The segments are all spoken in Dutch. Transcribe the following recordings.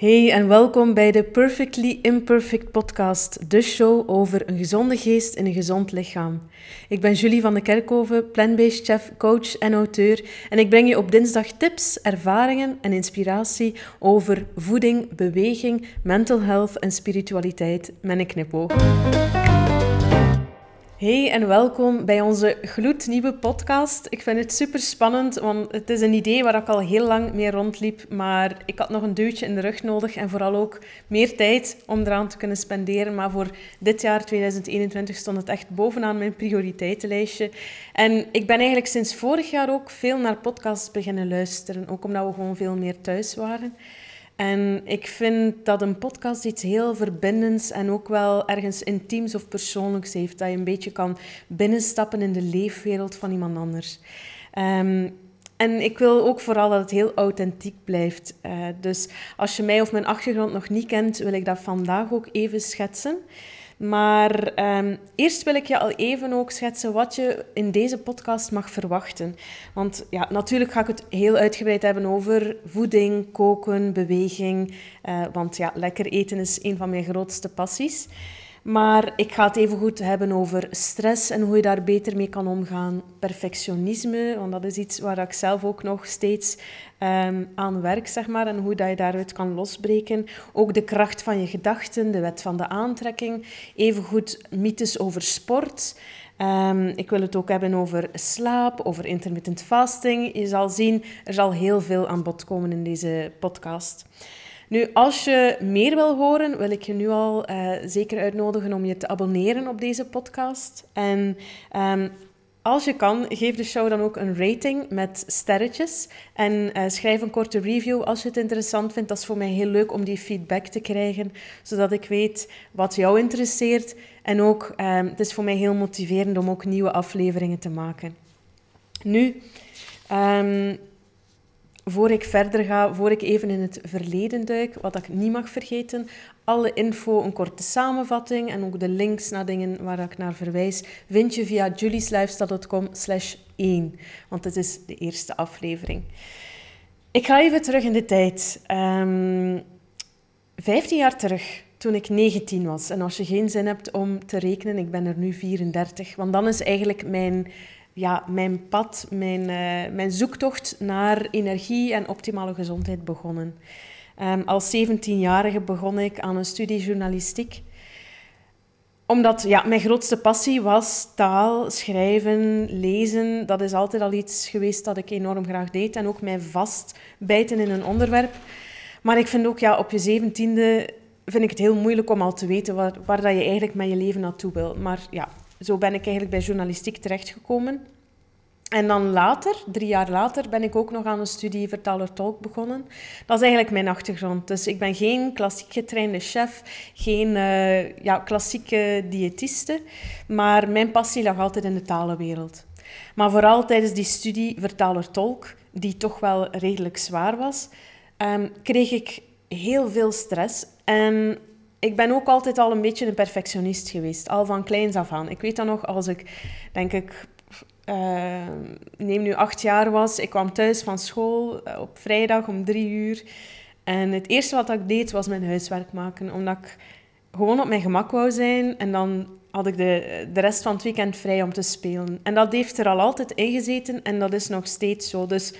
Hey en welkom bij de Perfectly Imperfect podcast, de show over een gezonde geest in een gezond lichaam. Ik ben Julie van de Kerkhoven, plant-based chef, coach en auteur en ik breng je op dinsdag tips, ervaringen en inspiratie over voeding, beweging, mental health en spiritualiteit met een knipoog. Hey en welkom bij onze gloednieuwe podcast. Ik vind het super spannend, want het is een idee waar ik al heel lang mee rondliep. Maar ik had nog een duwtje in de rug nodig en vooral ook meer tijd om eraan te kunnen spenderen. Maar voor dit jaar 2021 stond het echt bovenaan mijn prioriteitenlijstje. En ik ben eigenlijk sinds vorig jaar ook veel naar podcasts beginnen luisteren. Ook omdat we gewoon veel meer thuis waren. En ik vind dat een podcast iets heel verbindends en ook wel ergens intiems of persoonlijks heeft. Dat je een beetje kan binnenstappen in de leefwereld van iemand anders. Ehm, en ik wil ook vooral dat het heel authentiek blijft. Eh, dus als je mij of mijn achtergrond nog niet kent, wil ik dat vandaag ook even schetsen. Maar ehm, eerst wil ik je al even ook schetsen wat je in deze podcast mag verwachten. Want ja, natuurlijk ga ik het heel uitgebreid hebben over voeding, koken, beweging. Eh, want ja, lekker eten is een van mijn grootste passies. Maar ik ga het even goed hebben over stress en hoe je daar beter mee kan omgaan. Perfectionisme, want dat is iets waar ik zelf ook nog steeds ehm, aan werk, zeg maar. En hoe dat je daaruit kan losbreken. Ook de kracht van je gedachten, de wet van de aantrekking. Even goed mythes over sport. Ehm, ik wil het ook hebben over slaap, over intermittent fasting. Je zal zien, er zal heel veel aan bod komen in deze podcast. Nu, als je meer wil horen, wil ik je nu al eh, zeker uitnodigen om je te abonneren op deze podcast. En ehm, als je kan, geef de show dan ook een rating met sterretjes. En eh, schrijf een korte review als je het interessant vindt. Dat is voor mij heel leuk om die feedback te krijgen, zodat ik weet wat jou interesseert. En ook, ehm, het is voor mij heel motiverend om ook nieuwe afleveringen te maken. Nu, ehm, voor ik verder ga, voor ik even in het verleden duik, wat ik niet mag vergeten, alle info, een korte samenvatting en ook de links naar dingen waar ik naar verwijs, vind je via julieslifestyle.com slash 1, want dit is de eerste aflevering. Ik ga even terug in de tijd. Um, ehm, 15 jaar terug, toen ik 19 was. En als je geen zin hebt om te rekenen, ik ben er nu 34, want dan is eigenlijk mijn ja, mijn pad, mijn, eh, mijn zoektocht naar energie en optimale gezondheid begonnen. Um, als 17-jarige begon ik aan een studie journalistiek. Omdat ja, mijn grootste passie was taal, schrijven, lezen. Dat is altijd al iets geweest dat ik enorm graag deed. En ook mijn vastbijten in een onderwerp. Maar ik vind ook, ja, op je 17e vind ik het heel moeilijk om al te weten waar, waar dat je eigenlijk met je leven naartoe wil. Maar ja, zo ben ik eigenlijk bij journalistiek terechtgekomen. En dan later, drie jaar later, ben ik ook nog aan een studie vertaler-tolk begonnen. Dat is eigenlijk mijn achtergrond. Dus ik ben geen klassiek getrainde chef, geen eh, ja, klassieke diëtiste, maar mijn passie lag altijd in de talenwereld. Maar vooral tijdens die studie vertaler-tolk, die toch wel redelijk zwaar was, ehm, kreeg ik heel veel stress en ik ben ook altijd al een beetje een perfectionist geweest, al van kleins af aan. Ik weet dat nog, als ik, denk ik, eh, neem nu acht jaar was, ik kwam thuis van school eh, op vrijdag om drie uur. En het eerste wat ik deed, was mijn huiswerk maken, omdat ik gewoon op mijn gemak wou zijn. En dan had ik de, de rest van het weekend vrij om te spelen. En dat heeft er al altijd in gezeten en dat is nog steeds zo. Dus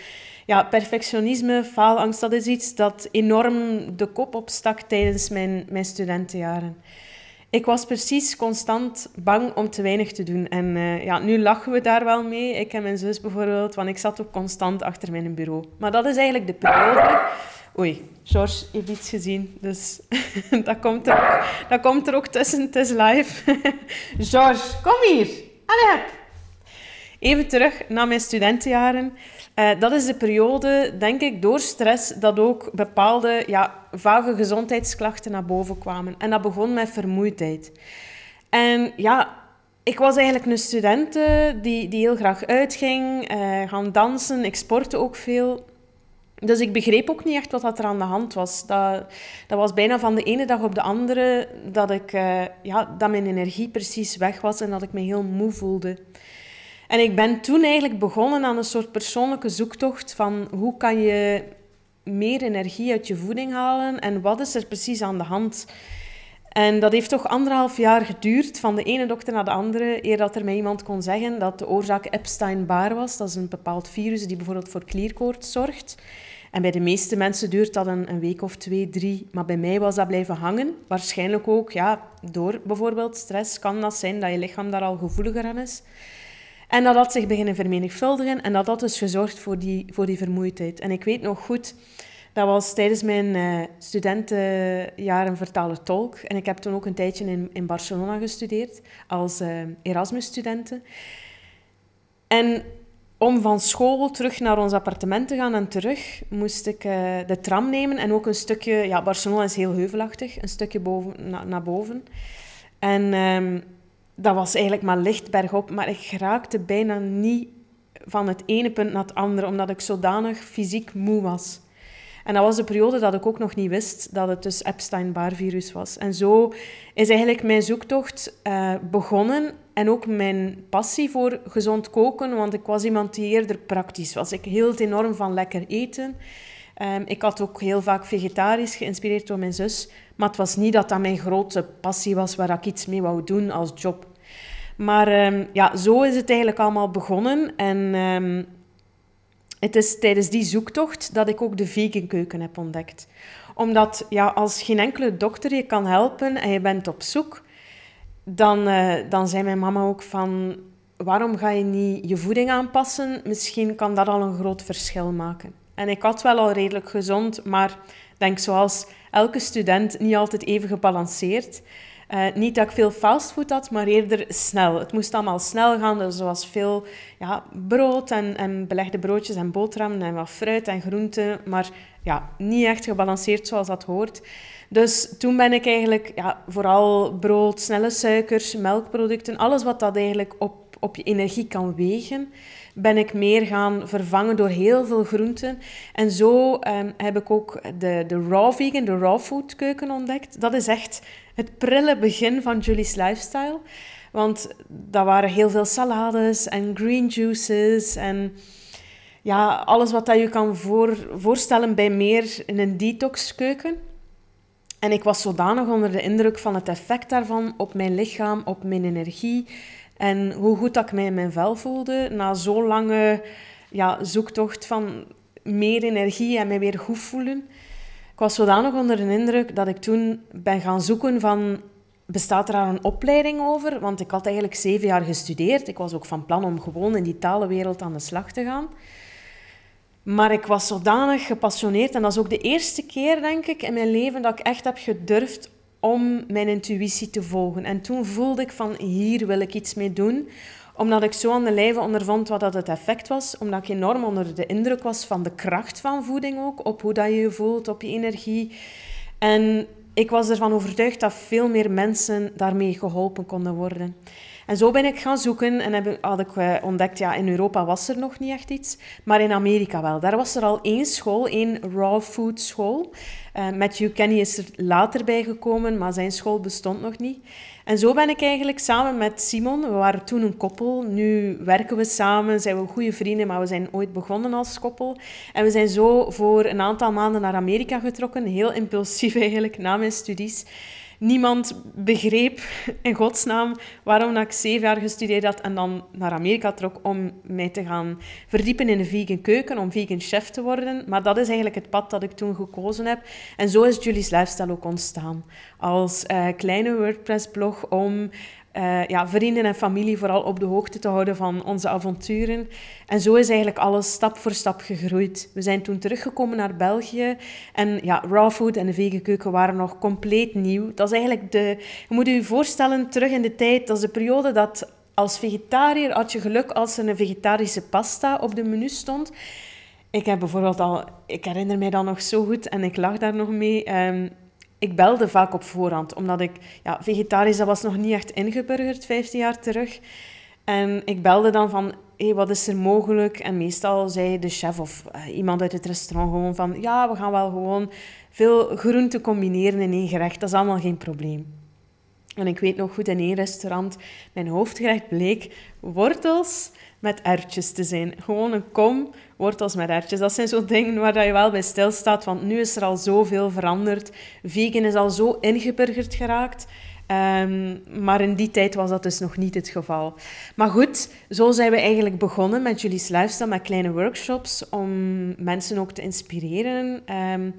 ja, perfectionisme, faalangst, dat is iets dat enorm de kop opstak tijdens mijn, mijn studentenjaren. Ik was precies constant bang om te weinig te doen. En eh, ja, nu lachen we daar wel mee. Ik en mijn zus bijvoorbeeld, want ik zat ook constant achter mijn bureau. Maar dat is eigenlijk de periode. Oei, George heeft iets gezien, dus dat, komt er, dat komt er ook tussen. Het is live. George, kom hier. Allee. Even terug naar mijn studentenjaren. Eh, dat is de periode, denk ik, door stress dat ook bepaalde ja, vage gezondheidsklachten naar boven kwamen. En dat begon met vermoeidheid. En ja, ik was eigenlijk een student die, die heel graag uitging, uh, gaan dansen. Ik sportte ook veel. Dus ik begreep ook niet echt wat dat er aan de hand was. Dat, dat was bijna van de ene dag op de andere dat, ik, eh, ja, dat mijn energie precies weg was en dat ik me heel moe voelde. En ik ben toen eigenlijk begonnen aan een soort persoonlijke zoektocht van hoe kan je meer energie uit je voeding halen en wat is er precies aan de hand? En dat heeft toch anderhalf jaar geduurd, van de ene dokter naar de andere, eer dat er mij iemand kon zeggen dat de oorzaak Epstein-Barr was. Dat is een bepaald virus die bijvoorbeeld voor klierkoorts zorgt. En bij de meeste mensen duurt dat een, een, week of twee, drie. Maar bij mij was dat blijven hangen. Waarschijnlijk ook ja, door bijvoorbeeld stress kan dat zijn dat je lichaam daar al gevoeliger aan is. En dat had zich beginnen vermenigvuldigen en dat had dus gezorgd voor die, voor die vermoeidheid. En ik weet nog goed, dat was tijdens mijn studentenjaar eh, studentenjaren vertaler-tolk. En ik heb toen ook een tijdje in, in Barcelona gestudeerd als uh, eh, Erasmus-studenten. En om van school terug naar ons appartement te gaan en terug, moest ik eh, de tram nemen en ook een stukje... Ja, Barcelona is heel heuvelachtig, een stukje boven, naar boven. En... Ehm, dat was eigenlijk maar licht bergop, maar ik raakte bijna niet van het ene punt naar het andere, omdat ik zodanig fysiek moe was. En dat was de periode dat ik ook nog niet wist dat het dus Epstein-Barr virus was. En zo is eigenlijk mijn zoektocht eh, begonnen en ook mijn passie voor gezond koken, want ik was iemand die eerder praktisch was. Ik hield enorm van lekker eten. Ehm, ik had ook heel vaak vegetarisch, geïnspireerd door mijn zus. Maar het was niet dat dat mijn grote passie was waar ik iets mee wou doen als job. Maar ehm, ja, zo is het eigenlijk allemaal begonnen. En ehm, het is tijdens die zoektocht dat ik ook de vegan heb ontdekt. Omdat ja, als geen enkele dokter je kan helpen en je bent op zoek, dan, eh, dan zei mijn mama ook van... Waarom ga je niet je voeding aanpassen? Misschien kan dat al een groot verschil maken. En ik had wel al redelijk gezond, maar denk zoals elke student niet altijd even gebalanceerd. Eh, niet dat ik veel fastfood had, maar eerder snel. Het moest allemaal snel gaan, dus er was veel ja, brood en, en belegde broodjes en boterhammen en wat fruit en groenten, maar ja, niet echt gebalanceerd zoals dat hoort. Dus toen ben ik eigenlijk ja, vooral brood, snelle suikers, melkproducten, alles wat dat eigenlijk op, op je energie kan wegen, ben ik meer gaan vervangen door heel veel groenten. En zo ehm, heb ik ook de, de raw vegan, de raw food keuken ontdekt. Dat is echt het prille begin van Julie's lifestyle. Want dat waren heel veel salades en green juices en ja, alles wat dat je kan voor, voorstellen bij meer in een detoxkeuken. En ik was zodanig onder de indruk van het effect daarvan op mijn lichaam, op mijn energie en hoe goed dat ik mij in mijn vel voelde na zo'n lange ja, zoektocht van meer energie en mij weer goed voelen was zodanig onder de indruk dat ik toen ben gaan zoeken van... Bestaat er daar een opleiding over? Want ik had eigenlijk zeven jaar gestudeerd. Ik was ook van plan om gewoon in die talenwereld aan de slag te gaan. Maar ik was zodanig gepassioneerd. En dat is ook de eerste keer, denk ik, in mijn leven dat ik echt heb gedurfd om mijn intuïtie te volgen. En toen voelde ik van, hier wil ik iets mee doen omdat ik zo aan de lijve ondervond wat dat het effect was. Omdat ik enorm onder de indruk was van de kracht van voeding ook. Op hoe dat je je voelt, op je energie. En ik was ervan overtuigd dat veel meer mensen daarmee geholpen konden worden. En zo ben ik gaan zoeken en heb, had ik eh, ontdekt, ja, in Europa was er nog niet echt iets, maar in Amerika wel. Daar was er al één school, één raw food school. Uh, eh, Matthew Kenny is er later bij gekomen, maar zijn school bestond nog niet. En zo ben ik eigenlijk samen met Simon, we waren toen een koppel, nu werken we samen, zijn we goede vrienden, maar we zijn ooit begonnen als koppel. En we zijn zo voor een aantal maanden naar Amerika getrokken, heel impulsief eigenlijk, na mijn studies niemand begreep, in godsnaam, waarom ik zeven jaar gestudeerd had en dan naar Amerika trok om mij te gaan verdiepen in een vegan keuken, om vegan chef te worden. Maar dat is eigenlijk het pad dat ik toen gekozen heb. En zo is Julie's Lifestyle ook ontstaan. Als eh, kleine WordPress-blog om eh, ja, vrienden en familie vooral op de hoogte te houden van onze avonturen. En zo is eigenlijk alles stap voor stap gegroeid. We zijn toen teruggekomen naar België en ja, raw food en de vegan keuken waren nog compleet nieuw. Dat is eigenlijk de, je moet je voorstellen, terug in de tijd, dat is de periode dat als vegetariër had je geluk als er een vegetarische pasta op de menu stond. Ik heb bijvoorbeeld al, ik herinner mij dat nog zo goed en ik lag daar nog mee. Ehm, ik belde vaak op voorhand, omdat ik... Ja, vegetarisch, dat was nog niet echt ingeburgerd, 15 jaar terug. En ik belde dan van, hey, wat is er mogelijk? En meestal zei de chef of eh, iemand uit het restaurant gewoon van... Ja, we gaan wel gewoon veel groente combineren in één gerecht. Dat is allemaal geen probleem. En ik weet nog goed, in één restaurant, mijn hoofdgerecht bleek wortels met ertjes te zijn. Gewoon een kom, wortels met ertjes. Dat zijn zo dingen waar je wel bij stilstaat, want nu is er al zoveel veranderd. Vegan is al zo ingeburgerd geraakt. Ehm, maar in die tijd was dat dus nog niet het geval. Maar goed, zo zijn we eigenlijk begonnen met jullie Lifestyle, met kleine workshops om mensen ook te inspireren. Ehm,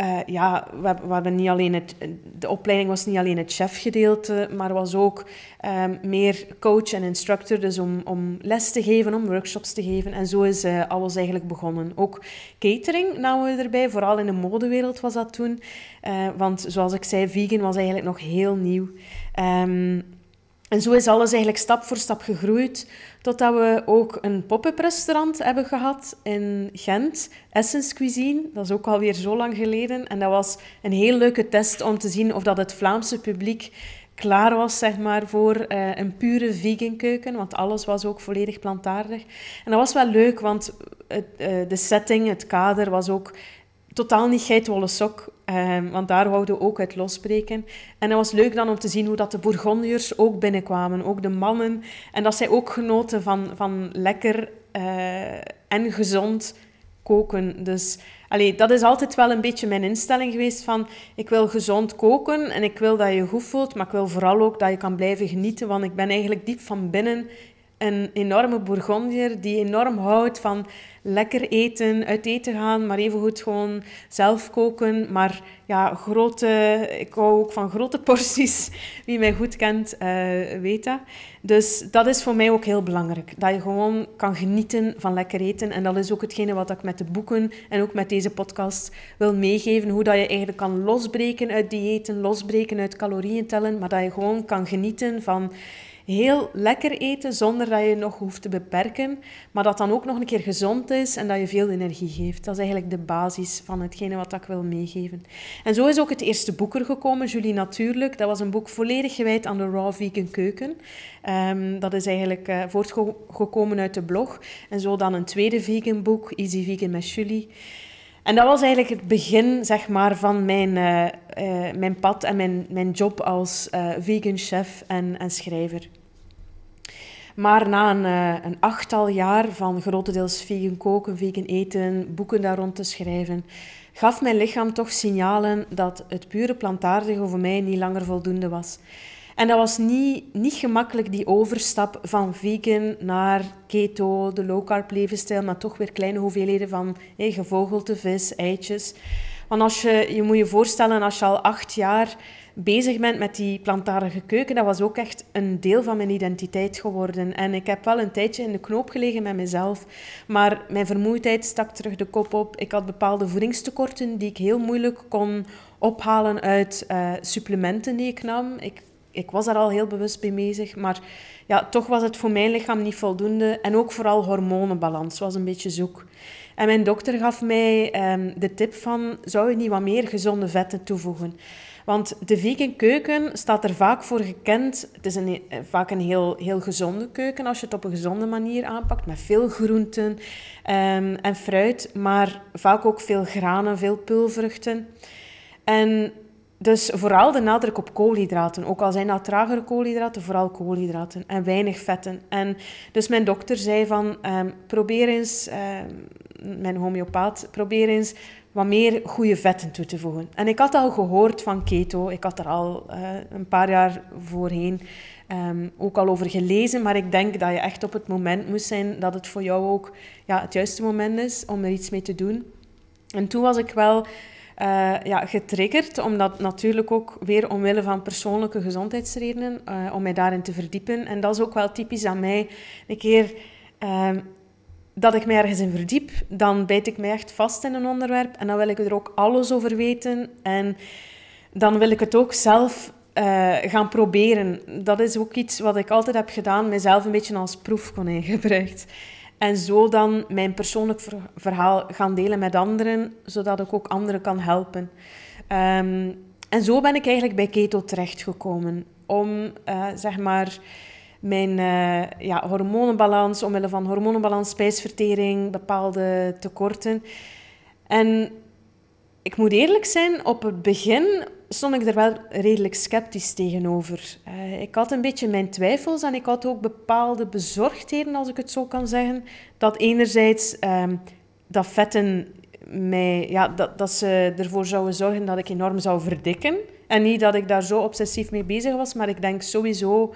eh, ja, we, we, niet alleen het, de opleiding was niet alleen het chefgedeelte, maar was ook ehm, meer coach en instructor, dus om, om les te geven, om workshops te geven. En zo is eh, alles eigenlijk begonnen. Ook catering namen we erbij, vooral in de modewereld was dat toen. Eh, want zoals ik zei, vegan was eigenlijk nog heel nieuw. Ehm, en zo is alles eigenlijk stap voor stap gegroeid, totdat we ook een pop-up restaurant hebben gehad in Gent, Essence Cuisine. Dat is ook alweer zo lang geleden. En dat was een heel leuke test om te zien of dat het Vlaamse publiek klaar was zeg maar, voor eh, een pure vegan keuken, want alles was ook volledig plantaardig. En dat was wel leuk, want het, eh, de setting, het kader was ook totaal niet geitwolle sok, ehm, want daar wouden we ook uit losbreken. En dat was leuk dan om te zien hoe dat de Bourgondiërs ook binnenkwamen, ook de mannen. En dat zij ook genoten van, van lekker eh, en gezond koken. Dus allee, dat is altijd wel een beetje mijn instelling geweest van... Ik wil gezond koken en ik wil dat je goed voelt, maar ik wil vooral ook dat je kan blijven genieten. Want ik ben eigenlijk diep van binnen een enorme Bourgondier die enorm houdt van lekker eten, uit eten gaan, maar even goed gewoon zelf koken. Maar ja, grote, ik hou ook van grote porties. Wie mij goed kent, eh, weet dat. Dus dat is voor mij ook heel belangrijk. Dat je gewoon kan genieten van lekker eten. En dat is ook hetgene wat ik met de boeken en ook met deze podcast wil meegeven. Hoe dat je eigenlijk kan losbreken uit diëten, losbreken uit calorieën tellen. Maar dat je gewoon kan genieten van heel lekker eten zonder dat je nog hoeft te beperken, maar dat dan ook nog een keer gezond is en dat je veel energie geeft. Dat is eigenlijk de basis van hetgene wat ik wil meegeven. En zo is ook het eerste boek er gekomen, Julie Natuurlijk. Dat was een boek volledig gewijd aan de raw vegan keuken. Ehm, dat is eigenlijk eh, voortgekomen uit de blog. En zo dan een tweede vegan boek, Easy Vegan met Julie. En dat was eigenlijk het begin zeg maar, van mijn, eh, eh, mijn pad en mijn, mijn job als uh, vegan chef en, en schrijver. Maar na een, eh, een achttal jaar van grotendeels vegan koken, vegan eten, boeken daar rond te schrijven, gaf mijn lichaam toch signalen dat het pure plantaardige voor mij niet langer voldoende was. En dat was niet, niet gemakkelijk, die overstap van vegan naar keto, de low-carb levensstijl, maar toch weer kleine hoeveelheden van hey, gevogelte vis, eitjes. Want als je, je moet je voorstellen, als je al acht jaar bezig bent met die plantaardige keuken, dat was ook echt een deel van mijn identiteit geworden. En ik heb wel een tijdje in de knoop gelegen met mezelf, maar mijn vermoeidheid stak terug de kop op. Ik had bepaalde voedingstekorten die ik heel moeilijk kon ophalen uit eh, supplementen die ik nam. Ik, ik was daar al heel bewust mee bezig, maar ja, toch was het voor mijn lichaam niet voldoende. En ook vooral hormonenbalans was een beetje zoek. En mijn dokter gaf mij ehm, de tip van, zou je niet wat meer gezonde vetten toevoegen? Want de Viking keuken staat er vaak voor gekend. Het is een, eh, vaak een heel, heel gezonde keuken als je het op een gezonde manier aanpakt. Met veel groenten ehm, en fruit, maar vaak ook veel granen, veel pulvruchten. En dus vooral de nadruk op koolhydraten. Ook al zijn dat tragere koolhydraten, vooral koolhydraten en weinig vetten. En dus mijn dokter zei van, ehm, probeer eens, ehm, mijn homeopaat, probeer eens wat meer goede vetten toe te voegen. En ik had al gehoord van keto, ik had er al eh, een paar jaar voorheen ehm, ook al over gelezen, maar ik denk dat je echt op het moment moest zijn dat het voor jou ook ja, het juiste moment is om er iets mee te doen. En toen was ik wel eh, ja, getriggerd, omdat natuurlijk ook weer omwille van persoonlijke gezondheidsredenen, eh, om mij daarin te verdiepen. En dat is ook wel typisch aan mij. Een keer ehm, dat ik me ergens in verdiep, dan bijt ik me echt vast in een onderwerp en dan wil ik er ook alles over weten. En dan wil ik het ook zelf eh, gaan proberen. Dat is ook iets wat ik altijd heb gedaan, mezelf een beetje als proefkonijn gebruikt. En zo dan mijn persoonlijk verhaal gaan delen met anderen, zodat ik ook anderen kan helpen. Ehm, en zo ben ik eigenlijk bij Keto terechtgekomen. Om, eh, zeg maar mijn uh, ja, hormonenbalans, omwille van hormonenbalans, spijsvertering, bepaalde tekorten. En ik moet eerlijk zijn, op het begin stond ik er wel redelijk sceptisch tegenover. Eh, ik had een beetje mijn twijfels en ik had ook bepaalde bezorgdheden, als ik het zo kan zeggen. Dat enerzijds ehm, dat vetten mij, ja, dat, dat ze ervoor zouden zorgen dat ik enorm zou verdikken. En niet dat ik daar zo obsessief mee bezig was, maar ik denk sowieso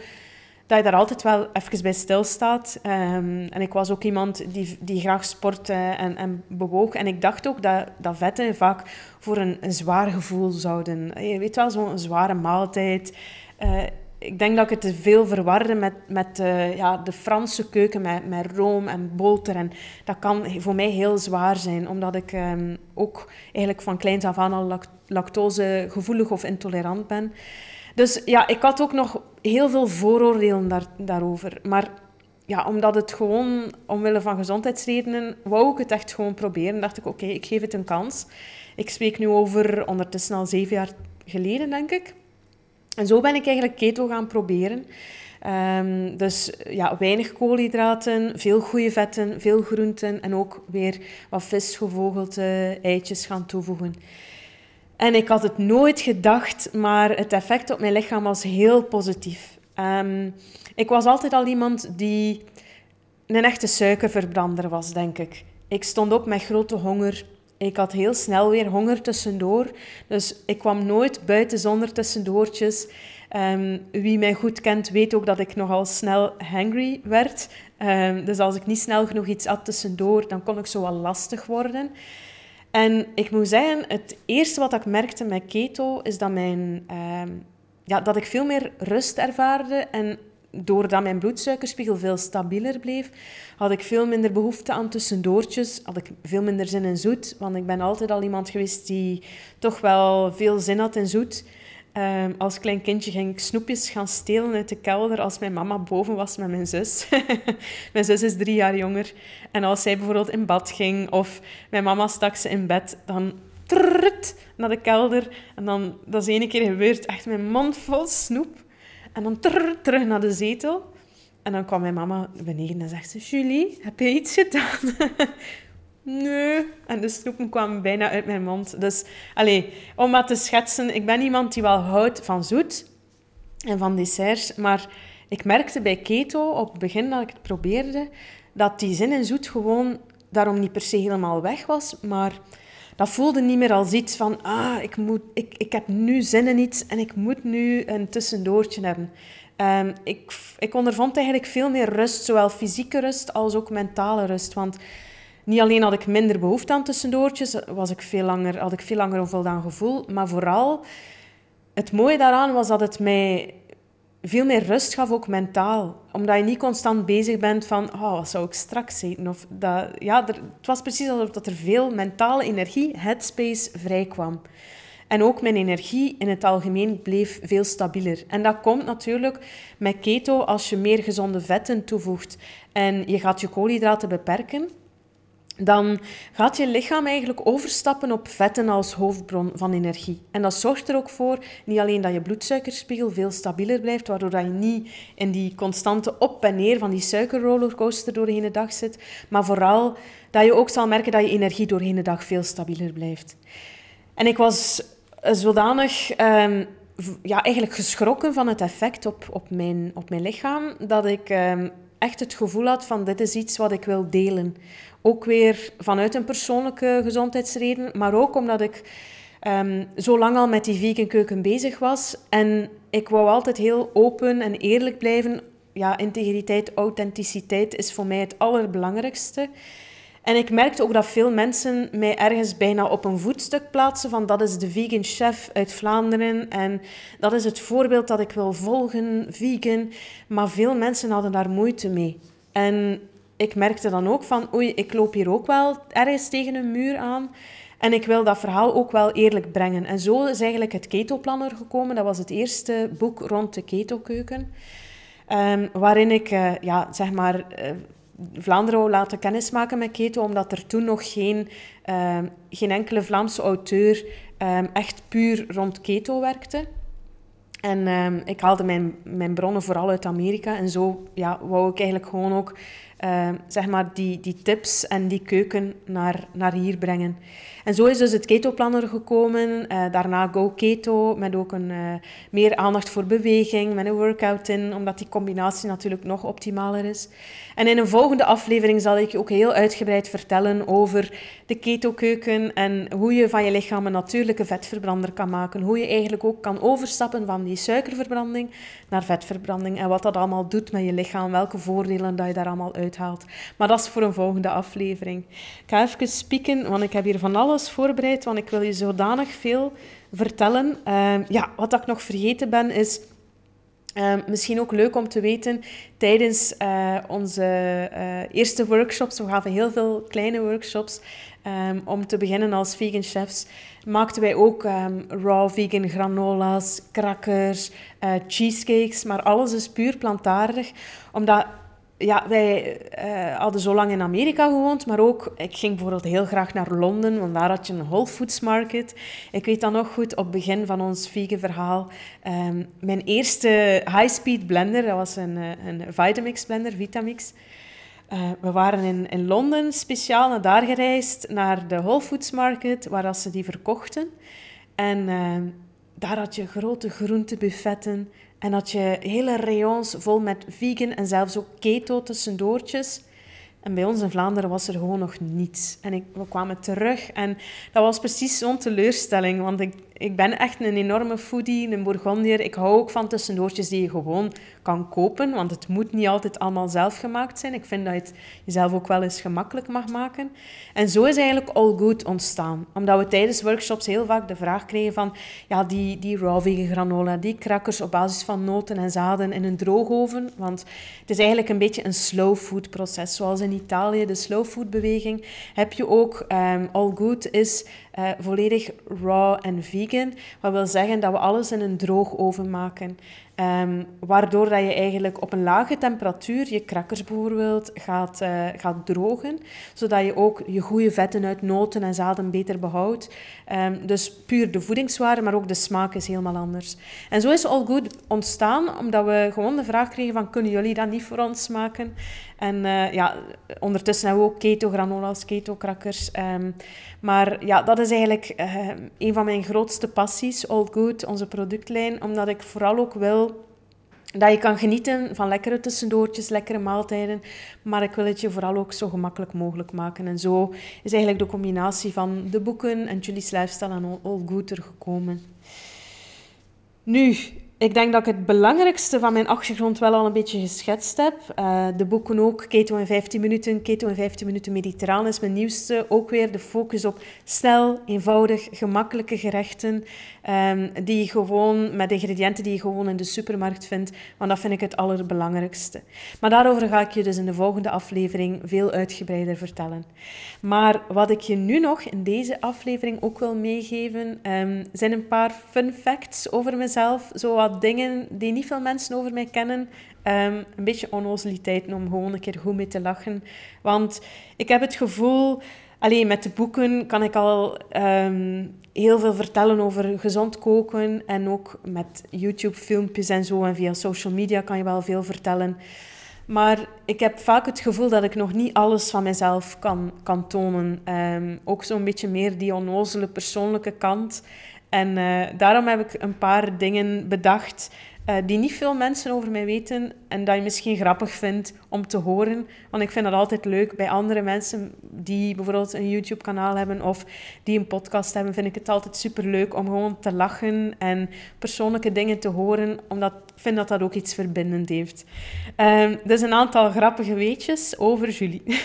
dat je daar altijd wel even bij stilstaat. Ehm, en ik was ook iemand die, die graag sportte en, en bewoog. En ik dacht ook dat, dat vetten vaak voor een, een zwaar gevoel zouden... Eh, je weet wel, zo'n zware maaltijd. Eh, ik denk dat ik het te veel verwarde met, met eh, ja, de Franse keuken, met, met room en boter. En dat kan voor mij heel zwaar zijn, omdat ik ehm, ook eigenlijk van kleins af aan al lactose gevoelig of intolerant ben. Dus ja, ik had ook nog heel veel vooroordelen daar, daarover. Maar ja, omdat het gewoon omwille van gezondheidsredenen wou ik het echt gewoon proberen. Dacht ik, oké, ik geef het een kans. Ik spreek nu over ondertussen al zeven jaar geleden, denk ik. En zo ben ik eigenlijk keto gaan proberen. Ehm, dus ja, weinig koolhydraten, veel goede vetten, veel groenten en ook weer wat vis, gevogelte, eitjes gaan toevoegen. En ik had het nooit gedacht, maar het effect op mijn lichaam was heel positief. Ehm, ik was altijd al iemand die een echte suikerverbrander was, denk ik. Ik stond op met grote honger. Ik had heel snel weer honger tussendoor. Dus ik kwam nooit buiten zonder tussendoortjes. Ehm, wie mij goed kent, weet ook dat ik nogal snel hangry werd. Ehm, dus als ik niet snel genoeg iets at tussendoor, dan kon ik zo wel lastig worden. En ik moet zeggen, het eerste wat ik merkte met keto is dat, mijn, ehm, ja, dat ik veel meer rust ervaarde. En doordat mijn bloedsuikerspiegel veel stabieler bleef, had ik veel minder behoefte aan tussendoortjes. Had ik veel minder zin in zoet. Want ik ben altijd al iemand geweest die toch wel veel zin had in zoet. Ehm, als klein kindje ging ik snoepjes gaan stelen uit de kelder als mijn mama boven was met mijn zus. mijn zus is drie jaar jonger. En als zij bijvoorbeeld in bad ging of mijn mama stak ze in bed, dan trrrt, naar de kelder. En dan, dat is ene keer gebeurd, echt mijn mond vol snoep. En dan trrrt, terug naar de zetel. En dan kwam mijn mama beneden en zegt ze, Julie, heb je iets gedaan? nee. En de snoepen kwamen bijna uit mijn mond. Dus, allez, om maar te schetsen, ik ben iemand die wel houdt van zoet en van desserts. Maar ik merkte bij keto, op het begin dat ik het probeerde, dat die zin in zoet gewoon daarom niet per se helemaal weg was. Maar dat voelde niet meer als iets van, ah, ik, moet, ik, ik heb nu zin in iets en ik moet nu een tussendoortje hebben. Ehm, ik, ik ondervond eigenlijk veel meer rust, zowel fysieke rust als ook mentale rust. Want niet alleen had ik minder behoefte aan tussendoortjes, was ik veel langer, had ik veel langer een voldaan gevoel, maar vooral het mooie daaraan was dat het mij veel meer rust gaf, ook mentaal. Omdat je niet constant bezig bent van, oh, wat zou ik straks eten? Of dat, ja, er, het was precies alsof dat er veel mentale energie, headspace, vrij kwam. En ook mijn energie in het algemeen bleef veel stabieler. En dat komt natuurlijk met keto als je meer gezonde vetten toevoegt en je gaat je koolhydraten beperken dan gaat je lichaam eigenlijk overstappen op vetten als hoofdbron van energie. En dat zorgt er ook voor, niet alleen dat je bloedsuikerspiegel veel stabieler blijft, waardoor dat je niet in die constante op en neer van die suikerrollercoaster doorheen de dag zit, maar vooral dat je ook zal merken dat je energie doorheen de dag veel stabieler blijft. En ik was zodanig... Ehm, ja, eigenlijk geschrokken van het effect op, op, mijn, op mijn lichaam, dat ik ehm, echt het gevoel had van dit is iets wat ik wil delen. Ook weer vanuit een persoonlijke gezondheidsreden, maar ook omdat ik ehm, zo lang al met die vegan keuken bezig was. En ik wou altijd heel open en eerlijk blijven. Ja, integriteit, authenticiteit is voor mij het allerbelangrijkste. En ik merkte ook dat veel mensen mij ergens bijna op een voetstuk plaatsen van dat is de vegan chef uit Vlaanderen en dat is het voorbeeld dat ik wil volgen, vegan. Maar veel mensen hadden daar moeite mee. En ik merkte dan ook van, oei, ik loop hier ook wel ergens tegen een muur aan. En ik wil dat verhaal ook wel eerlijk brengen. En zo is eigenlijk het Keto-planner gekomen. Dat was het eerste boek rond de ketokeuken. Ehm, waarin ik, uh, ja, zeg maar, eh, Vlaanderen laten kennismaken met keto, omdat er toen nog geen, ehm, geen enkele Vlaamse auteur ehm, echt puur rond keto werkte. En ik haalde mijn, mijn bronnen vooral uit Amerika. En zo ja, wou ik eigenlijk gewoon ook Ehm, zeg maar die, die tips en die keuken naar, naar hier brengen. En zo is dus het keto gekomen. Eh, daarna Go Keto, met ook een, eh, meer aandacht voor beweging, met een workout in, omdat die combinatie natuurlijk nog optimaler is. En in een volgende aflevering zal ik je ook heel uitgebreid vertellen over de keto-keuken en hoe je van je lichaam een natuurlijke vetverbrander kan maken. Hoe je eigenlijk ook kan overstappen van die suikerverbranding naar vetverbranding en wat dat allemaal doet met je lichaam, welke voordelen dat je daar allemaal uithaalt. Maar dat is voor een volgende aflevering. Ik ga even spieken, want ik heb hier van alles voorbereid, want ik wil je zodanig veel vertellen. Ehm, ja, wat ik nog vergeten ben, is ehm, misschien ook leuk om te weten, tijdens eh, onze eh, eerste workshops, we gaven heel veel kleine workshops, ehm, om te beginnen als vegan chefs, maakten wij ook raw vegan granola's, crackers, eh, cheesecakes, maar alles is puur plantaardig, omdat ja, wij eh, hadden zo lang in Amerika gewoond, maar ook, ik ging bijvoorbeeld heel graag naar Londen, want daar had je een Whole Foods Market. Ik weet dan nog goed, op het begin van ons vegan verhaal, ehm, mijn eerste high-speed blender, dat was een, eh, een Vitamix blender, Vitamix. Eh, we waren in, in Londen speciaal naar daar gereisd, naar de Whole Foods Market, waar ze die verkochten. En ehm, daar had je grote groentebuffetten, en had je hele rayons vol met vegan en zelfs ook keto tussendoortjes. En bij ons in Vlaanderen was er gewoon nog niets. En ik, we kwamen terug en dat was precies zo'n teleurstelling. Want ik, ik ben echt een enorme foodie, een Bourgondier. Ik hou ook van tussendoortjes die je gewoon kan kopen, want het moet niet altijd allemaal zelf gemaakt zijn. Ik vind dat je het jezelf ook wel eens gemakkelijk mag maken. En zo is eigenlijk All Good ontstaan. Omdat we tijdens workshops heel vaak de vraag kregen van, ja, die, die raw vegan granola, die crackers op basis van noten en zaden in een droogoven. Want het is eigenlijk een beetje een slow food proces. Zoals in Italië, de slow food beweging, heb je ook ehm, All Good is eh, volledig raw en vegan. Wat wil zeggen dat we alles in een droog oven maken. Ehm, waardoor dat je eigenlijk op een lage temperatuur je crackers bijvoorbeeld gaat, eh, gaat drogen, zodat je ook je goede vetten uit noten en zaden beter behoudt. Ehm, dus puur de voedingswaarde, maar ook de smaak is helemaal anders. En zo is All Good ontstaan, omdat we gewoon de vraag kregen van kunnen jullie dat niet voor ons maken? En eh, ja, ondertussen hebben we ook keto-granola's, keto-crackers. Ehm, maar ja, dat is eigenlijk een van mijn grootste passies, All Good, onze productlijn, omdat ik vooral ook wil dat je kan genieten van lekkere tussendoortjes, lekkere maaltijden. Maar ik wil het je vooral ook zo gemakkelijk mogelijk maken. En zo is eigenlijk de combinatie van de boeken en jullie Lifestyle en All er gekomen. Nu, ik denk dat ik het belangrijkste van mijn achtergrond wel al een beetje geschetst heb. Eh, de boeken ook, Keto in 15 minuten, Keto in 15 minuten mediterraan is mijn nieuwste. Ook weer de focus op snel, eenvoudig, gemakkelijke gerechten. Ehm, die gewoon, met ingrediënten die je gewoon in de supermarkt vindt. Want dat vind ik het allerbelangrijkste. Maar daarover ga ik je dus in de volgende aflevering veel uitgebreider vertellen. Maar wat ik je nu nog in deze aflevering ook wil meegeven, ehm, zijn een paar fun facts over mezelf. zoals dingen die niet veel mensen over mij kennen, ehm, een beetje onnozeliteiten om gewoon een keer goed mee te lachen. Want ik heb het gevoel, alleen met de boeken kan ik al ehm, heel veel vertellen over gezond koken. En ook met YouTube-filmpjes en zo. En via social media kan je wel veel vertellen. Maar ik heb vaak het gevoel dat ik nog niet alles van mezelf kan, kan tonen. Um, ook zo'n beetje meer die onnozele persoonlijke kant. En eh, daarom heb ik een paar dingen bedacht eh, die niet veel mensen over mij weten en dat je misschien grappig vindt om te horen. Want ik vind dat altijd leuk bij andere mensen die bijvoorbeeld een YouTube-kanaal hebben of die een podcast hebben. Vind ik het altijd super leuk om gewoon te lachen en persoonlijke dingen te horen, omdat ik vind dat dat ook iets verbindend heeft. Ehm, dus een aantal grappige weetjes over Julie.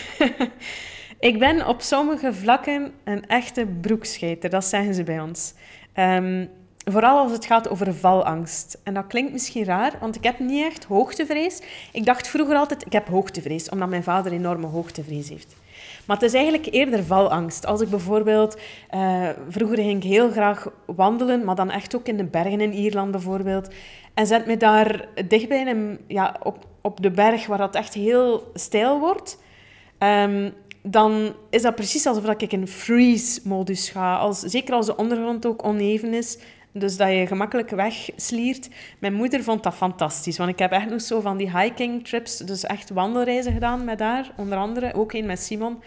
ik ben op sommige vlakken een echte broekscheiter, dat zeggen ze bij ons. Ehm, vooral als het gaat over valangst. En dat klinkt misschien raar, want ik heb niet echt hoogtevrees. Ik dacht vroeger altijd, ik heb hoogtevrees, omdat mijn vader enorme hoogtevrees heeft. Maar het is eigenlijk eerder valangst. Als ik bijvoorbeeld... Eh, vroeger ging ik heel graag wandelen, maar dan echt ook in de bergen in Ierland bijvoorbeeld. En zet me daar dichtbij in, ja, op, op de berg waar dat echt heel steil wordt. Ehm, dan is dat precies alsof ik in freeze-modus ga. Als, zeker als de ondergrond ook oneven is, dus dat je gemakkelijk wegsliert. Mijn moeder vond dat fantastisch, want ik heb echt nog zo van die hiking trips, dus echt wandelreizen gedaan met haar, onder andere. Ook een met Simon.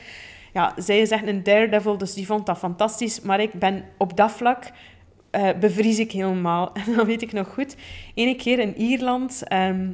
Ja, zij is echt een daredevil, dus die vond dat fantastisch. Maar ik ben op dat vlak uh, bevries ik helemaal. En dat weet ik nog goed. Eén keer in Ierland, ehm,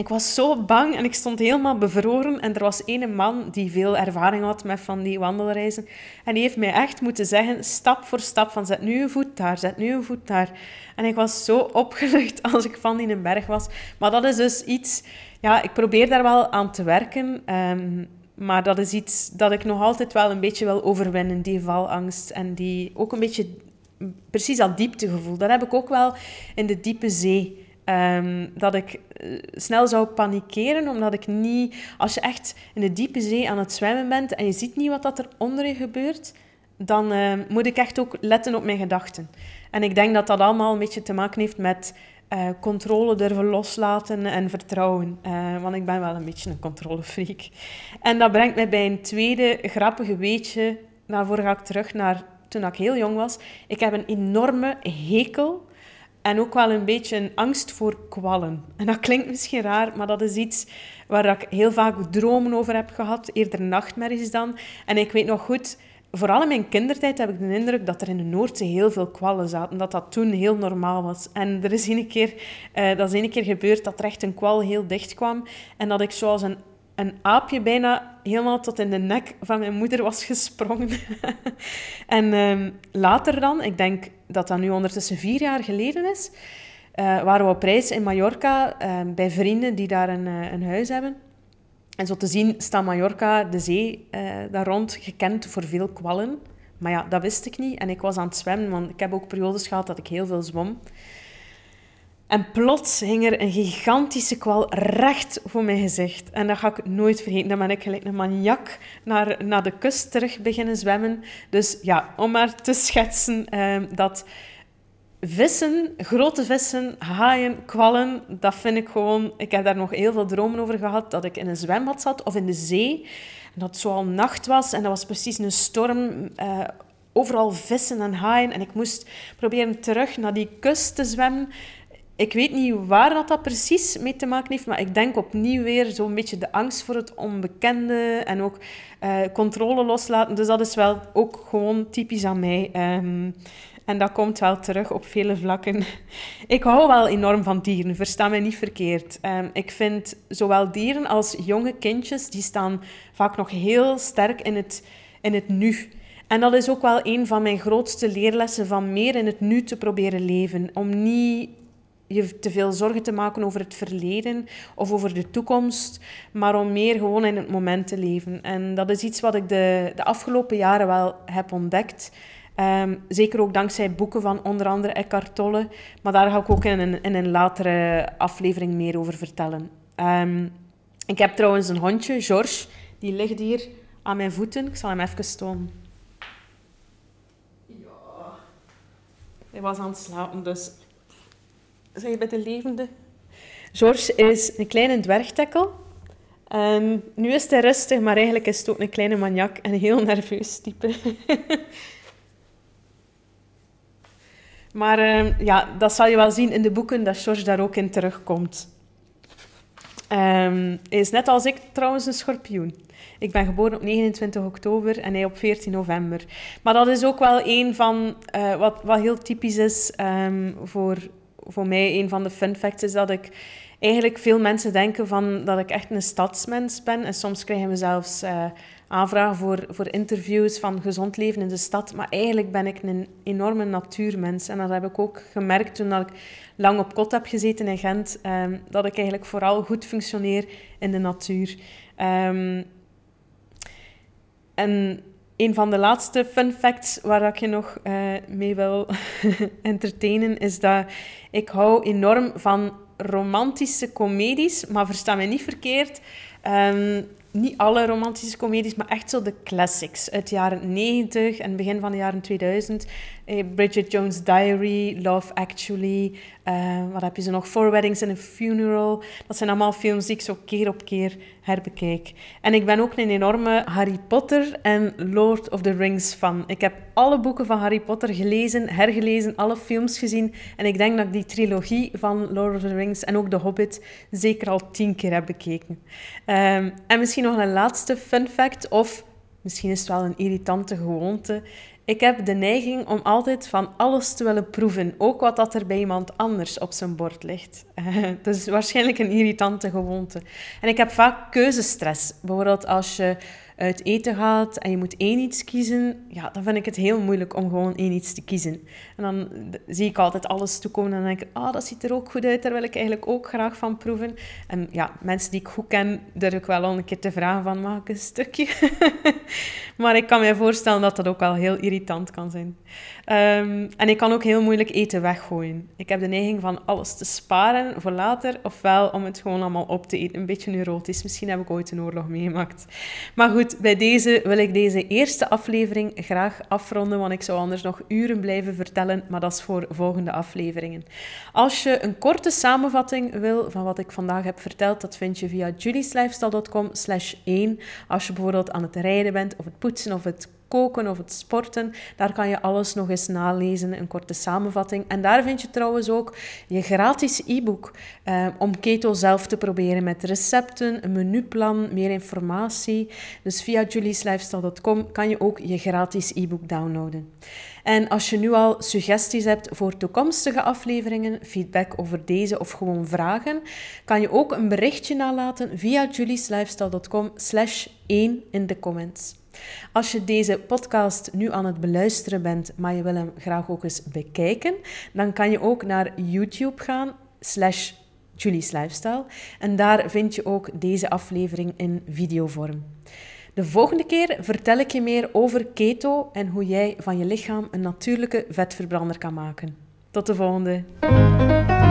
ik was zo bang en ik stond helemaal bevroren. En er was één man die veel ervaring had met van die wandelreizen. En die heeft mij echt moeten zeggen, stap voor stap, van zet nu een voet daar, zet nu een voet daar. En ik was zo opgelucht als ik van in een berg was. Maar dat is dus iets... Ja, ik probeer daar wel aan te werken. Ehm, maar dat is iets dat ik nog altijd wel een beetje wil overwinnen, die valangst. En die ook een beetje... Mm, precies dat dieptegevoel. Dat heb ik ook wel in de diepe zee Ehm, dat ik eh, snel zou panikeren, omdat ik niet... Als je echt in de diepe zee aan het zwemmen bent en je ziet niet wat dat er onder je gebeurt, dan ehm, moet ik echt ook letten op mijn gedachten. En ik denk dat dat allemaal een beetje te maken heeft met eh, controle durven loslaten en vertrouwen. Eh, want ik ben wel een beetje een controlefreak. En dat brengt mij bij een tweede grappige weetje. Daarvoor ga ik terug naar toen ik heel jong was. Ik heb een enorme hekel en ook wel een beetje een angst voor kwallen. En dat klinkt misschien raar, maar dat is iets waar ik heel vaak dromen over heb gehad. Eerder nachtmerries dan. En ik weet nog goed, vooral in mijn kindertijd heb ik de indruk dat er in de Noordzee heel veel kwallen zaten. en Dat dat toen heel normaal was. En er is een keer, eh, dat is een keer gebeurd dat er echt een kwal heel dicht kwam. En dat ik zoals een een aapje bijna helemaal tot in de nek van mijn moeder was gesprongen. en ehm, later dan, ik denk dat dat nu ondertussen vier jaar geleden is, eh, waren we op reis in Mallorca ehm, bij vrienden die daar een, eh, een, huis hebben. En zo te zien staat Mallorca, de zee eh, daar rond, gekend voor veel kwallen. Maar ja, dat wist ik niet. En ik was aan het zwemmen, want ik heb ook periodes gehad dat ik heel veel zwom. En plots hing er een gigantische kwal recht voor mijn gezicht. En dat ga ik nooit vergeten. Dan ben ik gelijk een maniak naar, naar de kust terug beginnen zwemmen. Dus ja, om maar te schetsen ehm, dat vissen, grote vissen, haaien, kwallen, dat vind ik gewoon... Ik heb daar nog heel veel dromen over gehad, dat ik in een zwembad zat of in de zee. En dat het zo al nacht was en dat was precies een storm... Eh, overal vissen en haaien. En ik moest proberen terug naar die kust te zwemmen. Ik weet niet waar dat, dat precies mee te maken heeft, maar ik denk opnieuw weer zo'n beetje de angst voor het onbekende en ook eh, controle loslaten. Dus dat is wel ook gewoon typisch aan mij. Ehm, en dat komt wel terug op vele vlakken. Ik hou wel enorm van dieren, versta mij niet verkeerd. Ehm, ik vind zowel dieren als jonge kindjes, die staan vaak nog heel sterk in het, in het nu. En dat is ook wel een van mijn grootste leerlessen van meer in het nu te proberen leven. Om niet je te veel zorgen te maken over het verleden of over de toekomst, maar om meer gewoon in het moment te leven. En dat is iets wat ik de, de afgelopen jaren wel heb ontdekt. Ehm, zeker ook dankzij boeken van onder andere Eckhart Tolle. Maar daar ga ik ook in een, in een latere aflevering meer over vertellen. Ehm, ik heb trouwens een hondje, George. Die ligt hier aan mijn voeten. Ik zal hem even tonen. Ja. Hij was aan het slapen, dus zijn je bij de levende? George is een kleine dwergtekkel. Um, nu is hij rustig, maar eigenlijk is het ook een kleine maniak en een heel nerveus type. maar ehm, ja, dat zal je wel zien in de boeken, dat George daar ook in terugkomt. Ehm, hij is net als ik trouwens een schorpioen. Ik ben geboren op 29 oktober en hij op 14 november. Maar dat is ook wel een van eh, wat, wat heel typisch is voor voor mij een van de fun facts is dat ik eigenlijk veel mensen denken van dat ik echt een stadsmens ben. En soms krijgen we zelfs uh, aanvragen voor, voor interviews van gezond leven in de stad. Maar eigenlijk ben ik een enorme natuurmens. En dat heb ik ook gemerkt toen ik lang op kot heb gezeten in Gent. Ehm, dat ik eigenlijk vooral goed functioneer in de natuur. Ehm, en een van de laatste fun facts waar ik je nog eh, mee wil entertainen, is dat ik hou enorm van romantische comedies, maar versta me niet verkeerd. Ehm, niet alle romantische comedies, maar echt zo de classics uit de jaren 90 en begin van de jaren 2000. Eh, Bridget Jones' Diary, Love Actually. Eh, wat heb je ze nog? Four Weddings and a Funeral. Dat zijn allemaal films die ik zo keer op keer herbekijk. En ik ben ook een enorme Harry Potter en Lord of the Rings fan. Ik heb alle boeken van Harry Potter gelezen, hergelezen, alle films gezien. En ik denk dat ik die trilogie van Lord of the Rings en ook The Hobbit zeker al tien keer heb bekeken. Ehm, en misschien nog een laatste fun fact, of misschien is het wel een irritante gewoonte. Ik heb de neiging om altijd van alles te willen proeven, ook wat dat er bij iemand anders op zijn bord ligt. dat is waarschijnlijk een irritante gewoonte. En ik heb vaak keuzestress. Bijvoorbeeld als je uit eten gaat en je moet één iets kiezen, ja, dan vind ik het heel moeilijk om gewoon één iets te kiezen. En dan zie ik altijd alles toekomen en denk ik, ah, oh, dat ziet er ook goed uit, daar wil ik eigenlijk ook graag van proeven. En ja, mensen die ik goed ken, durf ik wel al een keer te vragen van, maak een stukje? maar ik kan me voorstellen dat dat ook wel heel irritant kan zijn. Ehm, en ik kan ook heel moeilijk eten weggooien. Ik heb de neiging van alles te sparen voor later, ofwel om het gewoon allemaal op te eten. Een beetje neurotisch, misschien heb ik ooit een oorlog meegemaakt. Maar goed, bij deze wil ik deze eerste aflevering graag afronden, want ik zou anders nog uren blijven vertellen maar dat is voor volgende afleveringen. Als je een korte samenvatting wil van wat ik vandaag heb verteld, dat vind je via julieslifestyle.com slash 1. Als je bijvoorbeeld aan het rijden bent, of het poetsen, of het koken of het sporten. Daar kan je alles nog eens nalezen, een korte samenvatting. En daar vind je trouwens ook je gratis e-book eh, om keto zelf te proberen met recepten, een menuplan, meer informatie. Dus via julieslifestyle.com kan je ook je gratis e-book downloaden. En als je nu al suggesties hebt voor toekomstige afleveringen, feedback over deze of gewoon vragen, kan je ook een berichtje nalaten via julieslifestyle.com slash 1 in de comments. Als je deze podcast nu aan het beluisteren bent, maar je wil hem graag ook eens bekijken, dan kan je ook naar YouTube gaan, slash Julie's Lifestyle. En daar vind je ook deze aflevering in videovorm. De volgende keer vertel ik je meer over keto en hoe jij van je lichaam een natuurlijke vetverbrander kan maken. Tot de volgende!